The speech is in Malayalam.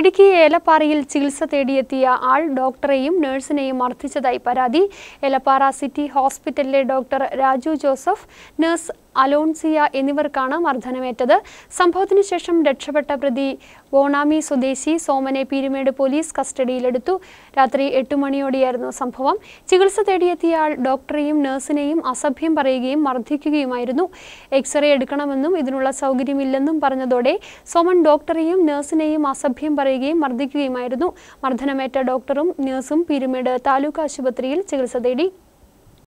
ഇടുക്കി ഏലപ്പാറയിൽ ചികിത്സ തേടിയെത്തിയ ആൾ ഡോക്ടറെയും നഴ്സിനെയും മർദ്ദിച്ചതായി പരാതി ഏലപ്പാറ സിറ്റി ഹോസ്പിറ്റലിലെ ഡോക്ടർ രാജു ജോസഫ് നഴ്സ് അലോൺസിയ എന്നിവർക്കാണ് മർദ്ദനമേറ്റത് സംഭവത്തിന് ശേഷം രക്ഷപ്പെട്ട പ്രതി വോണാമി സ്വദേശി സോമനെ പീരുമേട് പോലീസ് കസ്റ്റഡിയിലെടുത്തു രാത്രി എട്ട് മണിയോടെയായിരുന്നു സംഭവം ചികിത്സ തേടിയെത്തിയ ആൾ ഡോക്ടറെയും നഴ്സിനെയും അസഭ്യം പറയുകയും മർദ്ദിക്കുകയുമായിരുന്നു എക്സ്റേ എടുക്കണമെന്നും ഇതിനുള്ള സൗകര്യമില്ലെന്നും പറഞ്ഞതോടെ സോമൻ ഡോക്ടറെയും നഴ്സിനെയും അസഭ്യം പറയുകയും മർദ്ദിക്കുകയുമായിരുന്നു മർദ്ദനമേറ്റ ഡോക്ടറും നഴ്സും പീരുമേട് താലൂക്ക് ആശുപത്രിയിൽ ചികിത്സ തേടി